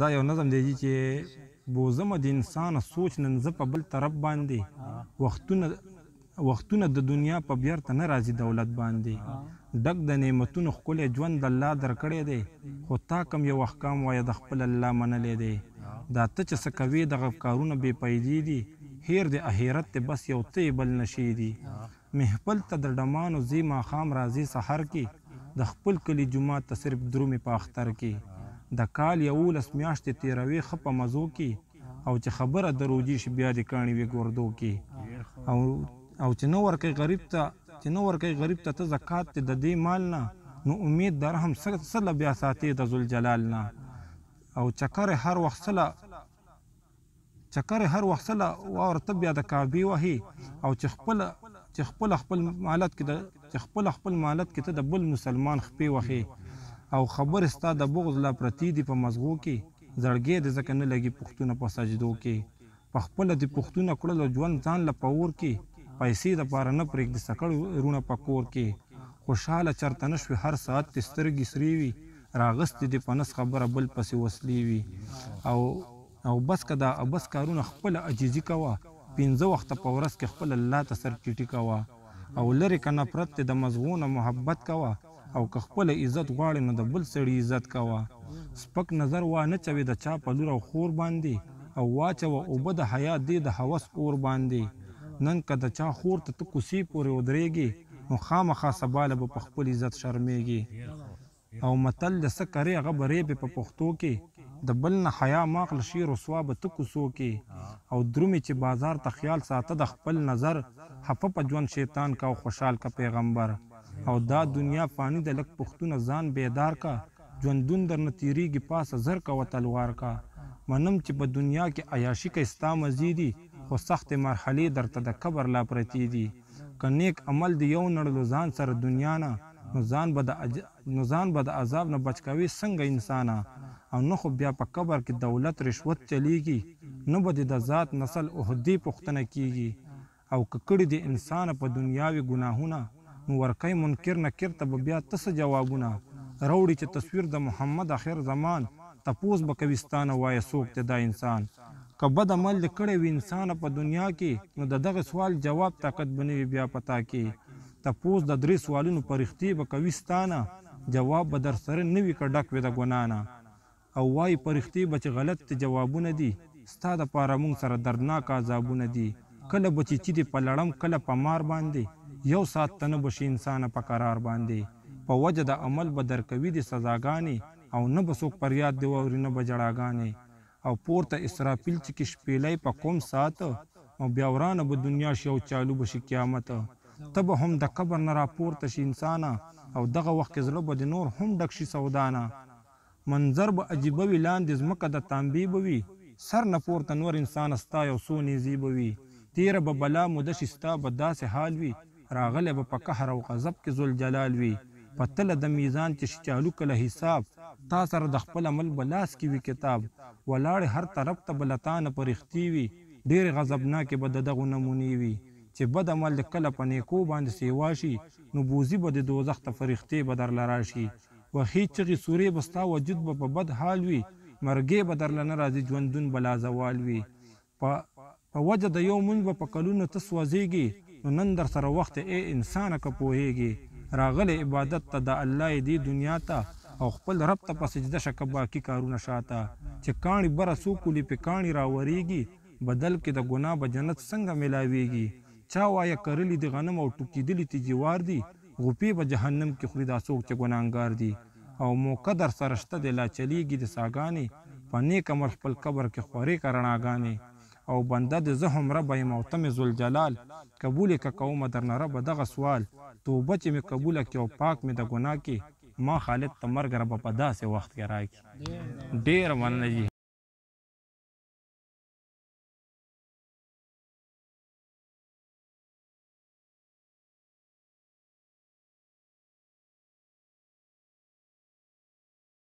دا یو نظم دی چې بوزم د انسان سوچ نن زه په بل طرف باندې وختونه وختونه د دنیا په بیرته نه راځي دولت باندې ډک د نعمتونو ښکلی ژوند د الله درکړی دی خو تا کم یو احکام وایه د خپل الله منلی دی دا ته چې څه کوې دغه کارونه بې پایدې دي هیر د اخرت دی بس یو ته بل نشي دي محفل ته د ډمانو ځي ماښام راځي سحر کې د خپل کلي جمعه ته صرف درومې په اختر کې د کال یولس میاشتې تیروي ښه په مزو کې او چې خبره دروجي شي بیا دې کاڼي وي ګردو کې او او چې نو ورکې غریب ته چې نو ورکې غریب ته ته زکات ته د دې مال نه نو امید در هم سره بیا ساتي د ذوالجلال نه او چکر هر وخت سره چکر هر وخت سره ورته بیا د کعبه وهي او چې خپل چې خپل خپل مالت کې د خپل خپل مالت کې ته د بل مسلمان خپې وخی او خبر ستا د بغض لا پرتی دی په مزغو کې زړګې د ځکه نه لګي پښتونه په سجدو کې په خپل د پښتونه کړل ژوند ځان لا پور کې پیسې د پاره نه پرېږد سکړ رونه پکور کې خوشاله چرته نشوي هر ساعت تسترګي سری وي راغست دي په نس خبره بل پسې وسلی وي او او بس کدا بس کارونه خپل عجیزي کوا پنځه وخت په ورځ کې خپل الله ته سر ټیټی کوا او لری کنه پرت د مزغونه محبت کوا او که خپل عزت غواړې نو د بل سړي عزت کوه سپک نظر وانه چوي د چا په لور او خور باندې او واچوه اوبه د حیا دی د هوس اور باندې نن که د چا خور ته ته کوسې پورې ودرېږي نو خامخا سبا له به په خپل عزت شرمېږي او متل د څه کرې هغه به ریبې په پښتو کې د بل نه حیا ماخله شي رسوا به ته کوسو کې او درومې چې بازار ته خیال ساته د خپل نظر خفه په ژوند شیطان کا او خوشحال کا پیغمبر او دا دنیا فانی د لک پختونه ځان بیدار کا ژوندون در نتیریږي پاس زر کا وتلوار کا منم چې په دنیا کې عیاشی کې استا مزیدی خو سخت مرحله درته د قبر لا پرتی دي که نیک عمل دی یو نړل ځان سره دنیا نه نو ځان به د نو ځان به د عذاب نه بچ کوي څنګه انسانه او نه خو بیا په قبر کې دولت رشوت چلیږي نه به د ذات نسل عہدی پختنه کیږي او ککړی د انسان په دنیاوي ګناهونه نو ورکی منکر نکر ته به بیا ته څه جوابونه راوړي چې تصویر د محمد اخر زمان تپوس به کويستانه وایه څوک دی دا انسان که بد عمل دې کړی وي انسان په دنیا کې نو د دغه سوال جواب طاقت به نه وي بیا پتا کې تپوس د درې سوالونو په رښتې به کويستانه جواب به در سره نه وي که ډک وي د ګنا نه او وای پرختي بچ غلط جوابونه دي ستا د پاره مونږ سره دردناک عذابونه دي کله بچی چې دی په لړم کله په مار باندې یو سات تنه بشي انسان په قرار باندې په وجه د عمل به درکوي د سزاګانې او نه به څوک پریاد دی واوري نه به جړاګانې او پورته اسرافیل چې کې شپېلی په کوم سات او بیا ورانه به دنیا شي او چالو بشي قیامت ته به هم د قبر نه راپورته شي انسان او دغه وخت کې زړه به د نور هم ډک شي سودانه منظر به عجیبه وي لاندې ځمکه د تانبې به وي سر نه پورته نور انسان ستا یو څو نیزې به وي تیره به بلا موده شي ستا به داسې حال وي راغلی به په قهر او غضب کې ذوالجلال وي په تله د میزان چې شچالو کله حساب تا سره د خپل عمل به لاس کې وي کتاب ولاړې هر طرف ته به لتانه پرښتې وي ډېرې غضبناکې به د دغو نمونې وي چې بد عمل د کله په نیکو باندې سیوا شي نو بوزي به د دوزخ ته فرښتې به درله راشي وخې چغې سورې به ستا وجود به په بد حال وي مرګې به درله نه راځي ژوندون به لازوال وي په وجه د یو مونږ به په کلونو ته سوځېږي نو نن در سره وخت ای انسان که پوهیږي راغلی عبادت ته د الله دی دنیا ته او خپل رب ته په سجده شه که باقي کارونه شاته چې کاڼي بره څو کولي پې کاڼي راوریږي بدل کې د ګناه به جنت څنګه میلاویږي چا وایه کرلی د غنم او ټوکېدلي تجوار دي غوپې به جهنم کې خوري دا څوک چې ګناهګار دي او موقع در سرشته د لا چلیږي د ساګانې په نیک عمل خپل قبر کې خورې کرناګانې او بنده د زه هم رب یم او ته مې ذوالجلال قبولې که کومه درنه ربه دغه سوال توبه چې مې قبوله کړي او پاک مې د ګناه کې ما خالد ته مرګ ربه په داسې وخت کې راکړي ډېره مننه جي